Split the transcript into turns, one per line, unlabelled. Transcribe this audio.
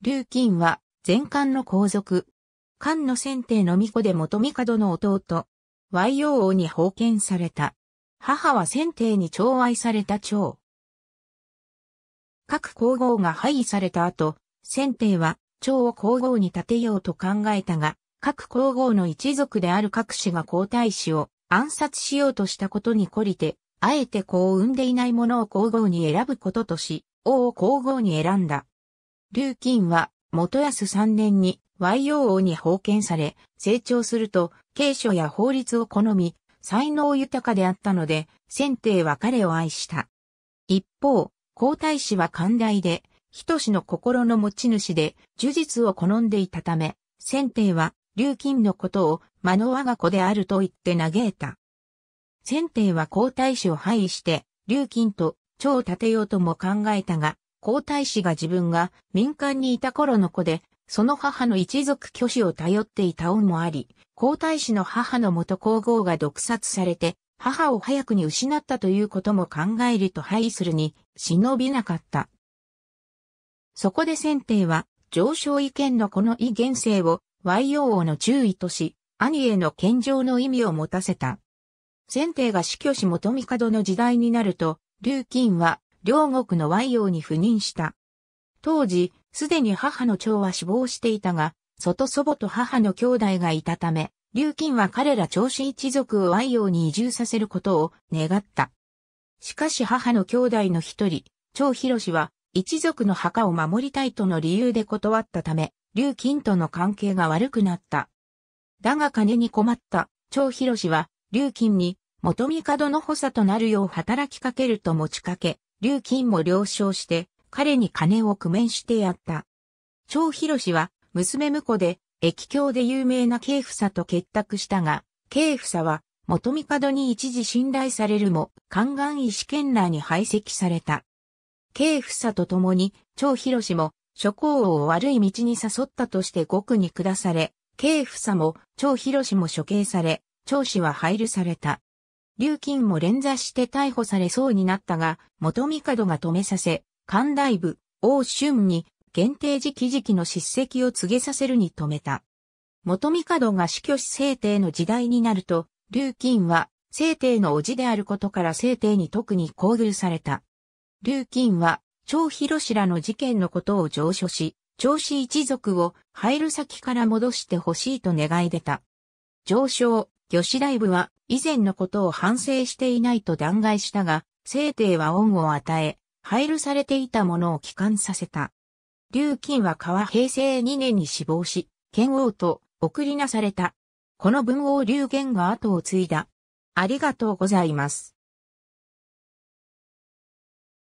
龍金は、前漢の皇族。漢の先帝の巫女で元帝の弟。Y 洋王に封建された。母は先帝に寵愛された長。各皇后が廃位された後、先帝は、長を皇后に立てようと考えたが、各皇后の一族である各氏が皇太子を暗殺しようとしたことに懲りて、あえて子を産んでいない者を皇后に選ぶこととし、王を皇后に選んだ。劉金は、元安3年に YO に封建され、成長すると、継書や法律を好み、才能豊かであったので、先帝は彼を愛した。一方、皇太子は寛大で、しの心の持ち主で、呪術を好んでいたため、先帝は、劉金のことを、魔の我が子であると言って嘆いた。先帝は皇太子を廃位して、劉金と、を立てようとも考えたが、皇太子が自分が民間にいた頃の子で、その母の一族挙手を頼っていた恩もあり、皇太子の母の元皇后が毒殺されて、母を早くに失ったということも考えると配するに、忍びなかった。そこで先帝は、上昇意見のこの異現世を、和洋王の注意とし、兄への献上の意味を持たせた。先帝が死去し元帝の時代になると、劉金は両国の和洋に赴任した。当時、すでに母の長は死亡していたが、外祖母と母の兄弟がいたため、劉金は彼ら長子一族を和洋に移住させることを願った。しかし母の兄弟の一人、長博氏は、一族の墓を守りたいとの理由で断ったため、劉金との関係が悪くなった。だが金に困った長博氏は、劉金に元帝の補佐となるよう働きかけると持ちかけ、劉金も了承して、彼に金を工面してやった。張博士は、娘婿で、駅境で有名な慶佐と結託したが、慶佐は、元帝に一時信頼されるも、宦官医師圏内に排斥された。慶佐と共に、張博士も、諸公王を悪い道に誘ったとして獄に下され、慶佐も、張博士も処刑され、張氏は配慮された。劉金も連座して逮捕されそうになったが、元帝が止めさせ、寛大部、王春に限定時期時期の叱責を告げさせるに止めた。元帝が死去し聖帝の時代になると、劉金は聖帝の叔父であることから聖帝に特に厚遇された。劉金は、張広氏らの事件のことを上書し、張氏一族を入る先から戻してほしいと願い出た。上昇、子大部は以前のことを反省していないと弾劾したが、聖帝は恩を与え、配慮されていたものを帰還させた。劉金は川平成2年に死亡し、剣王と送りなされた。この文王劉玄が後を継いだ。ありがとうございます。